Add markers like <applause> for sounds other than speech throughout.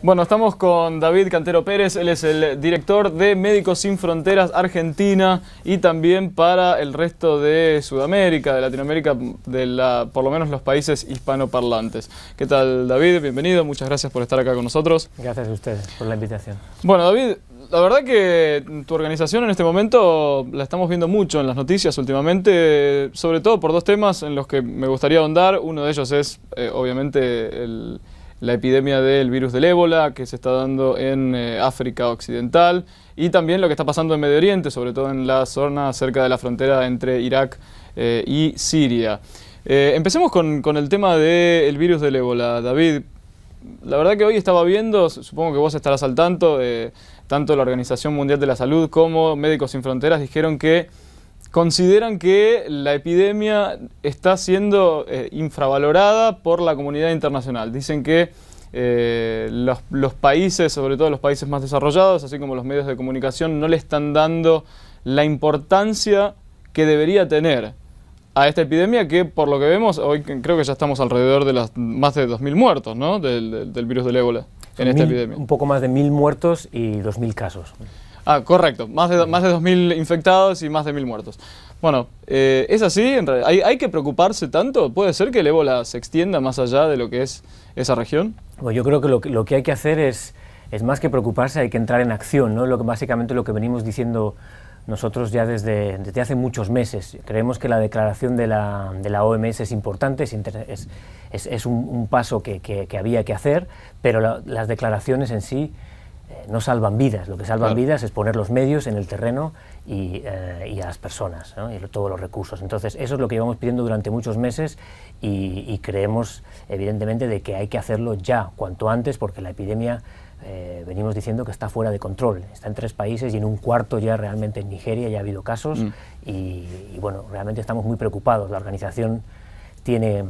Bueno, estamos con David Cantero Pérez, él es el director de Médicos Sin Fronteras Argentina y también para el resto de Sudamérica, de Latinoamérica, de la, por lo menos los países hispanoparlantes. ¿Qué tal David? Bienvenido, muchas gracias por estar acá con nosotros. Gracias a ustedes por la invitación. Bueno David, la verdad que tu organización en este momento la estamos viendo mucho en las noticias últimamente, sobre todo por dos temas en los que me gustaría ahondar. Uno de ellos es, eh, obviamente, el la epidemia del virus del ébola que se está dando en eh, África Occidental y también lo que está pasando en Medio Oriente, sobre todo en la zona cerca de la frontera entre Irak eh, y Siria. Eh, empecemos con, el tema del virus del ébola. David, la verdad que hoy estaba viendo, supongo que vos estarás al tanto, tanto la Organización Mundial de la Salud como Médicos Sin Fronteras dijeron que consideran que la epidemia está siendo eh, infravalorada por la comunidad internacional. Dicen que eh, los, países, sobre todo los países más desarrollados, así como los medios de comunicación, no le están dando la importancia que debería tener a esta epidemia que, por lo que vemos, hoy creo que ya estamos alrededor de las más de 2.000 muertos ¿no? del, virus del ébola en esta epidemia. Un poco más de 1.000 muertos y 2.000 casos. Ah, correcto. Más de, más de 2.000 infectados y más de 1.000 muertos. Bueno, eh, ¿es así? ¿Hay, que preocuparse tanto? ¿Puede ser que el ébola se extienda más allá de lo que es esa región? Bueno, pues yo creo que lo, que hay que hacer es, es más que preocuparse, hay que entrar en acción, ¿no? Lo que, básicamente lo que venimos diciendo nosotros ya desde, hace muchos meses. Creemos que la declaración de la, de OMS es importante, es, un, paso que, había que hacer, pero las declaraciones en sí eh, no salvan vidas, lo que salvan vidas es poner los medios en el terreno y, eh, a las personas y todos los recursos. Entonces, eso es lo que llevamos pidiendo durante muchos meses y, creemos, evidentemente, de que hay que hacerlo ya, cuanto antes, porque la epidemia... Eh, venimos diciendo que está fuera de control. Está en tres países y en un cuarto ya realmente en Nigeria ya ha habido casos mm. y, bueno, realmente estamos muy preocupados. La organización tiene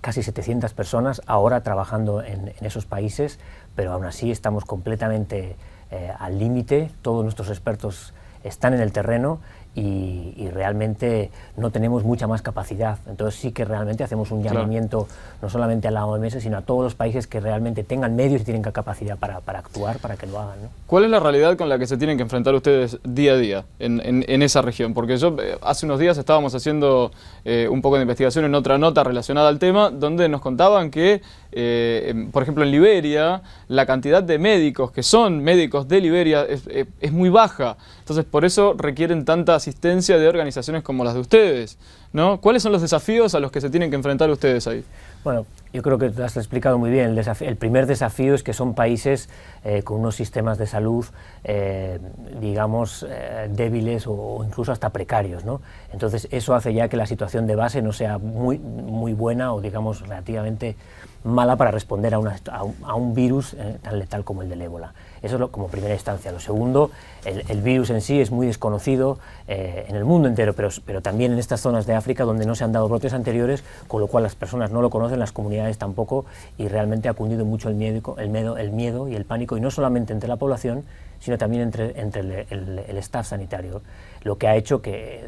casi 700 personas ahora trabajando en esos países pero aún así estamos completamente eh, al límite, todos nuestros expertos están en el terreno y, realmente no tenemos mucha más capacidad. Entonces sí que realmente hacemos un llamamiento no solamente a la OMS, sino a todos los países que realmente tengan medios y tienen capacidad para, actuar, para que lo hagan. ¿Cuál es la realidad con la que se tienen que enfrentar ustedes día a día en, esa región? Porque yo eh, hace unos días estábamos haciendo eh, un poco de investigación en otra nota relacionada al tema, donde nos contaban que, eh, por ejemplo, en Liberia, la cantidad de médicos que son médicos de Liberia es muy baja. Entonces por eso requieren tanta asistencia de organizaciones como las de ustedes. ¿no? ¿Cuáles son los desafíos a los que se tienen que enfrentar ustedes ahí? Bueno, yo creo que te has explicado muy bien. El, primer desafío es que son países eh, con unos sistemas de salud, eh, digamos, eh, débiles o, incluso hasta precarios. ¿no? Entonces, eso hace ya que la situación de base no sea muy, muy buena o, digamos, relativamente mala para responder a, un, virus tan letal como el del ébola. Eso es como primera instancia. Lo segundo, el, el, virus en sí es muy desconocido en el mundo entero, pero, pero también en estas zonas de África donde no se han dado brotes anteriores, con lo cual las personas no lo conocen, las comunidades tampoco, y realmente ha cundido mucho el miedo, el miedo, el miedo y el pánico, y no solamente entre la población, sino también entre, entre el, el, staff sanitario, lo que ha hecho que,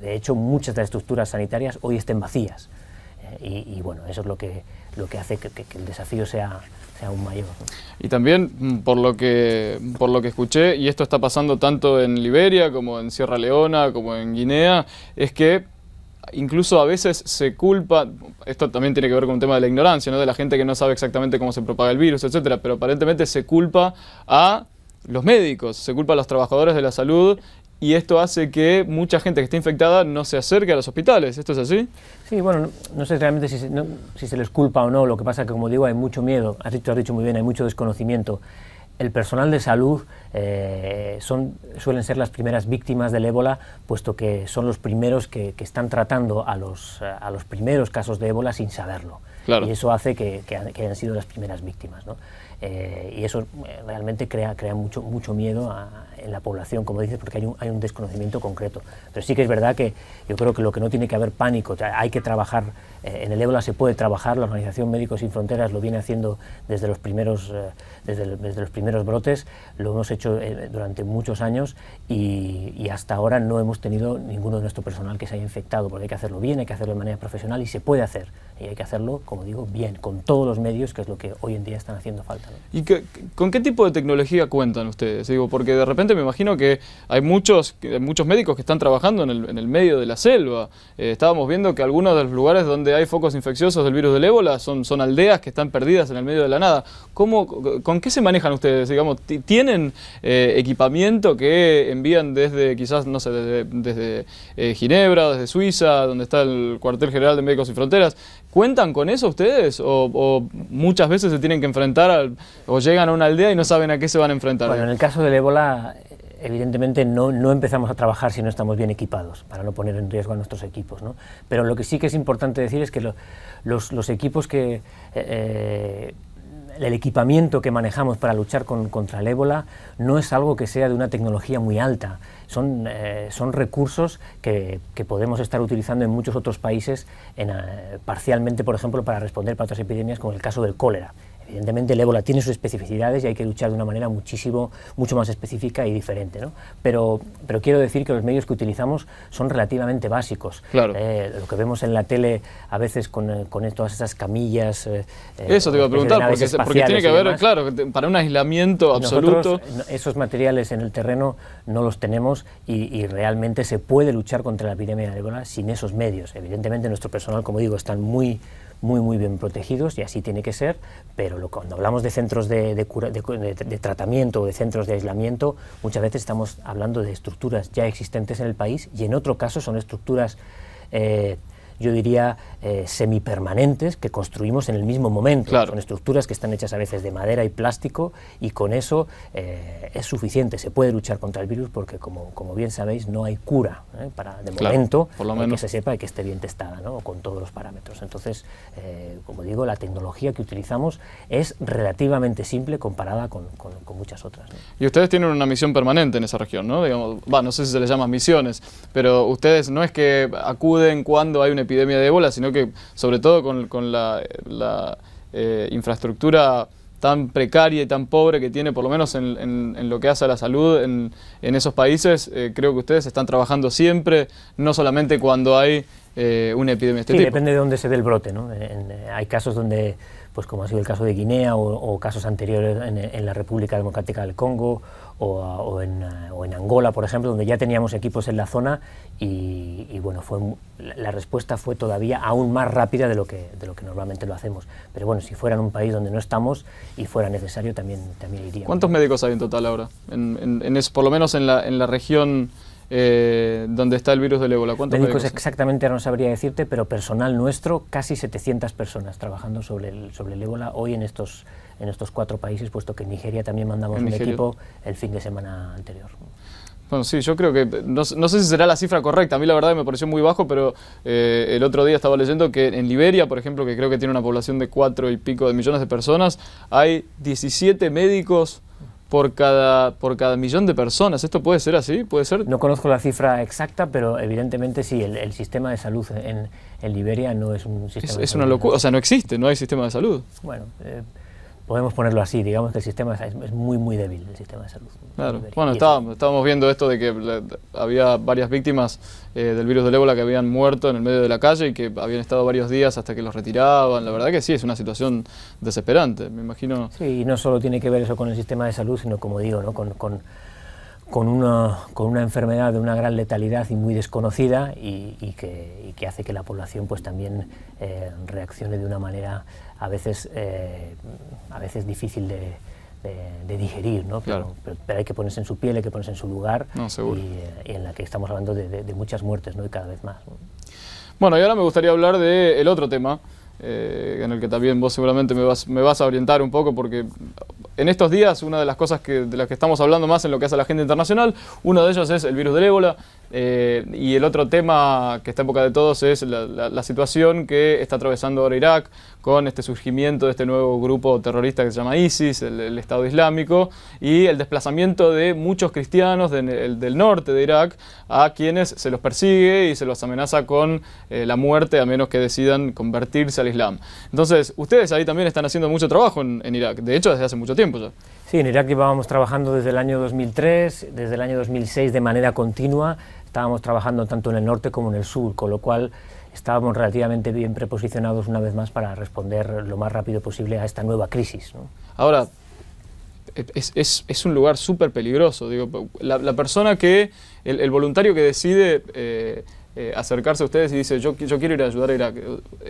de hecho, muchas de las estructuras sanitarias hoy estén vacías. Eh, y, bueno, eso es lo que, lo que hace que, el desafío sea, sea aún mayor. Y también, mm, por lo, que, por lo que escuché, y esto está pasando tanto en Liberia como en Sierra Leona, como en Guinea, es que incluso a veces se culpa, esto también tiene que ver con un tema de la ignorancia, ¿no? de la gente que no sabe exactamente cómo se propaga el virus, etcétera, pero aparentemente se culpa a los médicos, se culpa a los trabajadores de la salud y esto hace que mucha gente que está infectada no se acerque a los hospitales. ¿Esto es así? Sí, bueno, no, sé realmente si se, les culpa o no, lo que pasa es que, como digo, hay mucho miedo, has dicho muy bien, hay mucho desconocimiento el personal de salud eh, son, suelen ser las primeras víctimas del ébola, puesto que son los primeros que, están tratando a los, eh, a los, primeros casos de ébola sin saberlo. Y eso hace que, que, hayan sido las primeras víctimas. ¿no? Eh, y eso realmente crea, crea mucho, mucho miedo en la población, como dices, porque hay un, hay un, desconocimiento concreto. Pero sí que es verdad que yo creo que lo que no tiene que haber pánico, hay que trabajar, en el ébola se puede trabajar, la Organización Médicos Sin Fronteras lo viene haciendo desde los primeros, desde, desde los primeros primeros brotes lo hemos hecho eh, durante muchos años y, hasta ahora no hemos tenido ninguno de nuestro personal que se haya infectado, porque hay que hacerlo bien, hay que hacerlo de manera profesional y se puede hacer. Y hay que hacerlo, como digo, bien, con todos los medios, que es lo que hoy en día están haciendo falta. ¿Y con qué tipo de tecnología cuentan ustedes? Digo, porque de repente me imagino que hay muchos, muchos médicos que están trabajando en el, en el medio de la selva. Eh, estábamos viendo que algunos de los lugares donde hay focos infecciosos del virus del ébola son, son aldeas que están perdidas en el medio de la nada. ¿Cómo, ¿Con qué se manejan ustedes? Eh, digamos, tienen eh, equipamiento que envían desde, quizás, no sé, desde, eh, Ginebra, desde Suiza, donde está el cuartel general de Médicos y Fronteras. ¿Cuentan con eso ustedes? ¿O, muchas veces se tienen que enfrentar o llegan a una aldea y no saben a qué se van a enfrentar? Bueno, en el caso del ébola, evidentemente no, no, empezamos a trabajar si no estamos bien equipados, para no poner en riesgo a nuestros equipos. Pero lo que sí que es importante decir es que los, equipos que, el equipamiento que manejamos para luchar contra el ébola no es algo que sea de una tecnología muy alta. Son, eh, recursos que, podemos estar utilizando en muchos otros países eh, parcialmente, por ejemplo, para responder para otras epidemias, como el caso del cólera. Evidentemente el ébola tiene sus especificidades y hay que luchar de una manera muchísimo, mucho más específica y diferente. Pero, pero quiero decir que los medios que utilizamos son relativamente básicos. Eh, lo que vemos en la tele a veces con, eh, todas esas camillas. Eh, eso te iba a preguntar, porque, tiene que haber, claro, para un aislamiento absoluto. esos materiales en el terreno no los tenemos y, realmente se puede luchar contra la epidemia de ébola sin esos medios. Evidentemente nuestro personal, como digo, están muy muy, muy bien protegidos y así tiene que ser, pero lo, cuando hablamos de centros de, de, tratamiento o de centros de aislamiento, muchas veces estamos hablando de estructuras ya existentes en el país y en otro caso son estructuras... Eh, yo diría, eh, semipermanentes que construimos en el mismo momento. Claro. Son estructuras que están hechas a veces de madera y plástico y con eso eh, es suficiente. Se puede luchar contra el virus porque, como, como bien sabéis, no hay cura ¿eh? para, de momento, que se sepa que esté bien testada, con todos los parámetros. Entonces, como digo, la tecnología que utilizamos es relativamente simple comparada con, con, muchas otras. Y ustedes tienen una misión permanente en esa región, ¿no? Digamos, no sé si se les llama misiones, pero ustedes no es que acuden cuando hay una epidemia de ébola, sino que sobre todo con, la, eh, infraestructura tan precaria y tan pobre que tiene, por lo menos en, lo que hace a la salud en, esos países, eh, creo que ustedes están trabajando siempre, no solamente cuando hay eh, una epidemia este sí, depende de dónde se dé el brote. ¿no? hay casos donde, pues como ha sido el caso de Guinea o, o casos anteriores en, la República Democrática del Congo o, o, en, Angola, por ejemplo, donde ya teníamos equipos en la zona y, bueno, fue, la respuesta fue todavía aún más rápida de lo, que, de lo que normalmente lo hacemos. Pero bueno, si fuera en un país donde no estamos y fuera necesario, también, también ¿Cuántos médicos hay en total ahora? En, en, por lo menos en la, en la región... Eh, donde está el virus del ébola. ¿Cuántos médicos? médicos exactamente no sabría decirte, pero personal nuestro, casi 700 personas trabajando sobre el, sobre el ébola hoy en estos en estos cuatro países, puesto que en Nigeria también mandamos un equipo el fin de semana anterior. Bueno, sí, yo creo que, no, sé si será la cifra correcta, a mí la verdad me pareció muy bajo, pero eh, el otro día estaba leyendo que en Liberia, por ejemplo, que creo que tiene una población de cuatro y pico de millones de personas, hay 17 médicos por cada, por cada millón de personas. ¿Esto puede ser así? ¿Puede ser? No conozco la cifra exacta, pero evidentemente sí, el, sistema de salud en, Liberia no es un sistema. Es, es una locura, o sea, no existe, no hay sistema de salud. Bueno. Eh, podemos ponerlo así, digamos que el sistema es, muy, muy débil, el sistema de salud. Bueno, estábamos, viendo esto de que había varias víctimas eh, del virus del ébola que habían muerto en el medio de la calle y que habían estado varios días hasta que los retiraban. La verdad que sí, es una situación desesperante, me imagino. Sí, y no solo tiene que ver eso con el sistema de salud, sino como digo, ¿no? con con una, con una enfermedad de una gran letalidad y muy desconocida y, que, hace que la población pues también eh, reaccione de una manera a veces, eh, a veces difícil de, digerir, ¿no? Pero, hay que ponerse en su piel, hay que ponerse en su lugar eh, y, en la que estamos hablando de, muchas muertes ¿no? y cada vez más. Bueno, y ahora me gustaría hablar del otro tema eh, en el que también vos seguramente me vas, me vas a orientar un poco porque en estos días una de las cosas que, de las que estamos hablando más en lo que hace la agenda internacional, uno de ellos es el virus del ébola, eh, y el otro tema que está en boca de todos es la, situación que está atravesando ahora Irak con este surgimiento de este nuevo grupo terrorista que se llama ISIS, el, Estado Islámico, y el desplazamiento de muchos cristianos del norte de Irak a quienes se los persigue y se los amenaza con eh, la muerte a menos que decidan convertirse al Islam. Entonces, ustedes ahí también están haciendo mucho trabajo en, Irak, de hecho desde hace mucho tiempo ya. Sí, en Irak llevábamos trabajando desde el año 2003, desde el año 2006 de manera continua estábamos trabajando tanto en el norte como en el sur, con lo cual estábamos relativamente bien preposicionados una vez más para responder lo más rápido posible a esta nueva crisis. Ahora, es, un lugar súper peligroso. Digo, la, persona que, el, voluntario que decide eh, eh, acercarse a ustedes y dice, yo, yo quiero ir a ayudar a Irak,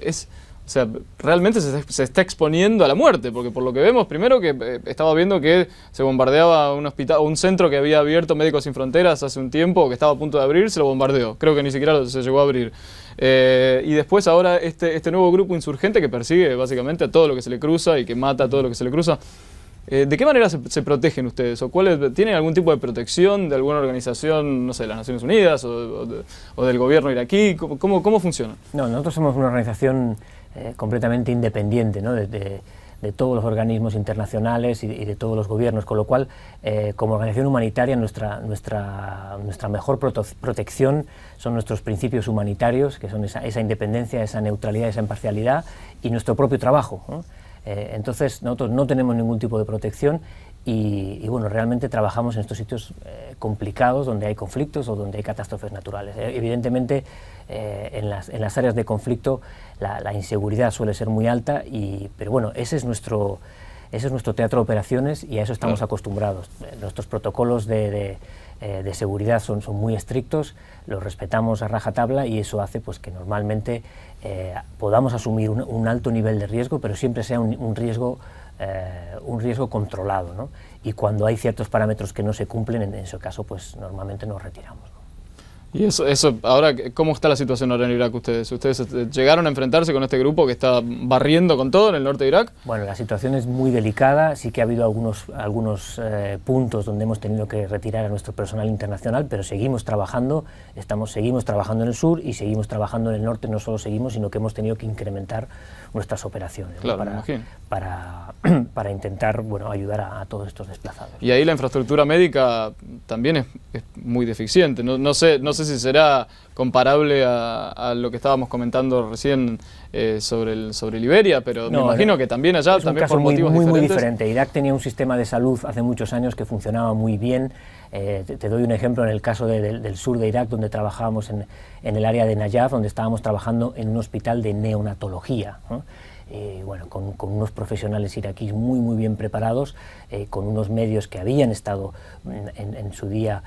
es o sea, realmente se, está exponiendo a la muerte, porque por lo que vemos, primero que eh, estaba viendo que se bombardeaba un hospital, un centro que había abierto Médicos Sin Fronteras hace un tiempo, que estaba a punto de abrir, se lo bombardeó. Creo que ni siquiera se llegó a abrir. Eh, y después ahora este, este nuevo grupo insurgente que persigue básicamente a todo lo que se le cruza y que mata a todo lo que se le cruza. Eh, ¿De qué manera se, protegen ustedes? ¿O cuáles tienen algún tipo de protección de alguna organización, no sé, de las Naciones Unidas o, del gobierno iraquí? cómo, cómo funciona? No, nosotros somos una organización eh, completamente independiente de, todos los organismos internacionales y, de todos los gobiernos, con lo cual, eh, como organización humanitaria, nuestra, nuestra, nuestra mejor protección son nuestros principios humanitarios, que son esa, independencia, esa neutralidad, esa imparcialidad y nuestro propio trabajo. Eh, entonces, nosotros no tenemos ningún tipo de protección y, bueno, realmente trabajamos en estos sitios eh, complicados donde hay conflictos o donde hay catástrofes naturales. Eh, evidentemente, eh, en, las, áreas de conflicto la, inseguridad suele ser muy alta, y, pero bueno, ese es nuestro... Ese es nuestro teatro de operaciones y a eso estamos acostumbrados. Nuestros protocolos de, seguridad son, muy estrictos, los respetamos a rajatabla y eso hace pues, que normalmente podamos asumir un, alto nivel de riesgo, pero siempre sea un riesgo eh, un riesgo controlado. ¿no? Y cuando hay ciertos parámetros que no se cumplen, en, ese caso, pues normalmente nos retiramos. Y eso, eso, ahora, ¿cómo está la situación ahora en Irak ustedes? ¿Ustedes eh, llegaron a enfrentarse con este grupo que está barriendo con todo en el norte de Irak? Bueno, la situación es muy delicada, sí que ha habido algunos, algunos eh, puntos donde hemos tenido que retirar a nuestro personal internacional, pero seguimos trabajando, estamos, seguimos trabajando en el sur y seguimos trabajando en el norte, no solo seguimos, sino que hemos tenido que incrementar nuestras operaciones para, <clears throat> para, intentar bueno, ayudar a, todos estos desplazados. Y ahí la infraestructura médica también es, muy deficiente, no, sé sé si será comparable a, lo que estábamos comentando recién eh, sobre, el, sobre Liberia, pero me imagino que también allá también por motivos muy, diferentes. muy diferente. Irak tenía un sistema de salud hace muchos años que funcionaba muy bien. Eh, te, doy un ejemplo en el caso del sur de Irak, donde trabajábamos en, en, el área de Najaf, donde estábamos trabajando en un hospital de neonatología. Eh, bueno, con, unos profesionales iraquíes muy muy bien preparados, con unos medios que habían estado en, su día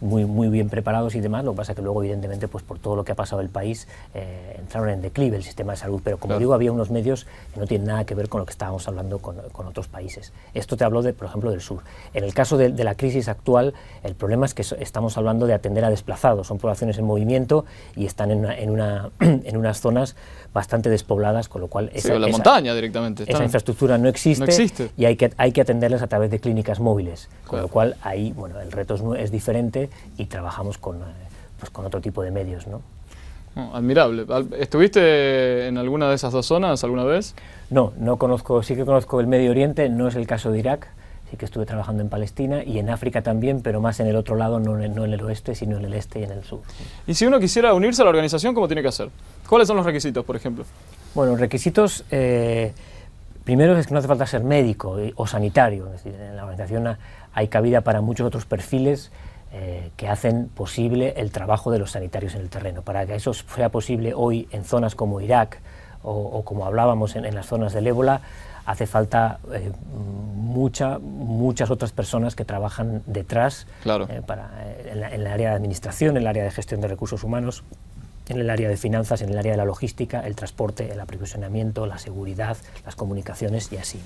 muy, muy bien preparados y demás. Lo que pasa que luego, evidentemente, pues por todo lo que ha pasado el país, eh, entraron en declive el sistema de salud. Pero como digo, había unos medios que no tienen nada que ver con lo que estábamos hablando con, otros países. Esto te habló de, por ejemplo, del sur. En el caso de, la crisis actual, el problema es que estamos hablando de atender a desplazados. Son poblaciones en movimiento y están en, una, en, una, <clears throat> en unas zonas bastante despobladas, con lo cual... Esa, la montaña directamente. Esa infraestructura no existe, y hay que, hay que atenderlas a través de clínicas móviles. Con lo cual ahí, bueno, el reto es diferente y trabajamos con, eh, pues, con otro tipo de medios. ¿no? admirable. ¿Estuviste en alguna de esas dos zonas alguna vez? No, no conozco, sí que conozco el Medio Oriente, no es el caso de Irak, sí que estuve trabajando en Palestina y en África también, pero más en el otro lado, no en el, oeste, sino en el este y en el sur. Y si uno quisiera unirse a la organización, ¿cómo tiene que hacer? ¿Cuáles son los requisitos, por ejemplo? Bueno, requisitos... Eh, primero es que no hace falta ser médico eh, o sanitario, en la organización hay cabida para muchos otros perfiles eh, que hacen posible el trabajo de los sanitarios en el terreno. Para que eso sea posible hoy en zonas como Irak o, como hablábamos en, las zonas del ébola, hace falta eh, mucha, muchas otras personas que trabajan detrás eh, en, en el área de administración, en el área de gestión de recursos humanos, en el área de finanzas, en el área de la logística, el transporte, el aprovisionamiento, la seguridad, las comunicaciones y así.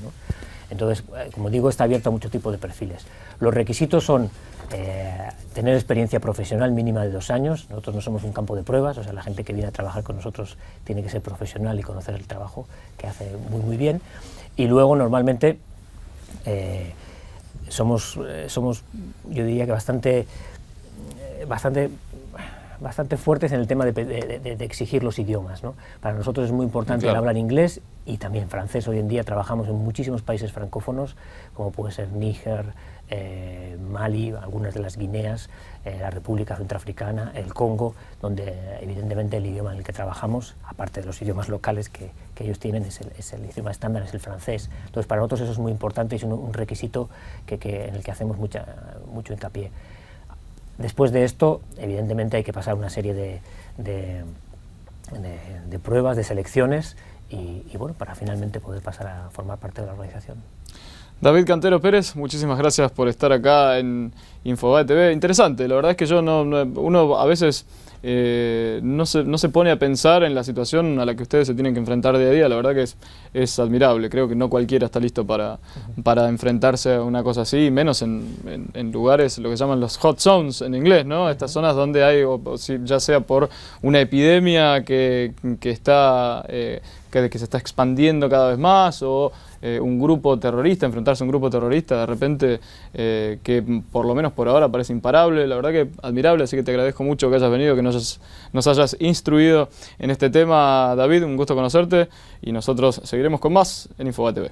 Entonces, eh, como digo, está abierto a muchos tipos de perfiles. Los requisitos son eh, tener experiencia profesional mínima de dos años. Nosotros no somos un campo de pruebas, o sea, la gente que viene a trabajar con nosotros tiene que ser profesional y conocer el trabajo que hace muy, muy bien. Y luego, normalmente, eh, somos, somos, yo diría que bastante, bastante bastante fuertes en el tema de, exigir los idiomas. ¿no? Para nosotros es muy importante el hablar inglés y también francés. Hoy en día trabajamos en muchísimos países francófonos, como puede ser Níger, eh, Mali, algunas de las Guineas, eh, la República Centroafricana, el Congo, donde evidentemente el idioma en el que trabajamos, aparte de los idiomas locales que, ellos tienen, es el, idioma estándar, es el francés. Entonces para nosotros eso es muy importante y es un, requisito en el que hacemos mucho hincapié. Después de esto, evidentemente hay que pasar una serie de, pruebas, de selecciones y, bueno, para finalmente poder pasar a formar parte de la organización. David Cantero Pérez, muchísimas gracias por estar acá en Infobae TV. Interesante, la verdad es que yo no, uno a veces eh, no, se, pone a pensar en la situación a la que ustedes se tienen que enfrentar día a día. La verdad que es, es admirable. Creo que no cualquiera está listo para, para enfrentarse a una cosa así, menos en, lugares, lo que llaman los hot zones en inglés, ¿no? Estas zonas donde hay, ya sea por una epidemia que, está... Eh, que se está expandiendo cada vez más o eh, un grupo terrorista, enfrentarse a un grupo terrorista de repente eh, que por lo menos por ahora parece imparable, la verdad que admirable, así que te agradezco mucho que hayas venido, que nos hayas, nos hayas instruido en este tema, David, un gusto conocerte y nosotros seguiremos con más en Infoba TV.